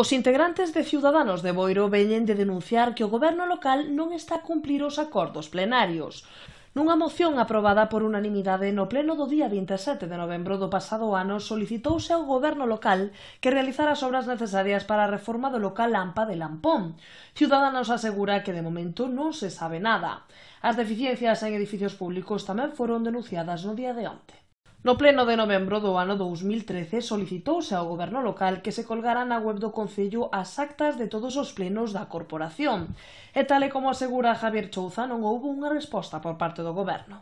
Os integrantes de Ciudadanos de Boiro veñen de denunciar que o goberno local non está a cumplir os acordos plenarios. Nunha moción aprobada por unanimidade no pleno do día 27 de novembro do pasado ano solicitouse ao goberno local que realizara as obras necesarias para a reforma do local Lampa de Lampón. Ciudadanos asegura que de momento non se sabe nada. As deficiencias en edificios públicos tamén foron denunciadas no día de onte. No pleno de novembro do ano 2013 solicitouse ao goberno local que se colgaran na web do Concello as actas de todos os plenos da corporación, e tal como asegura Javier Chouza non houve unha resposta por parte do goberno.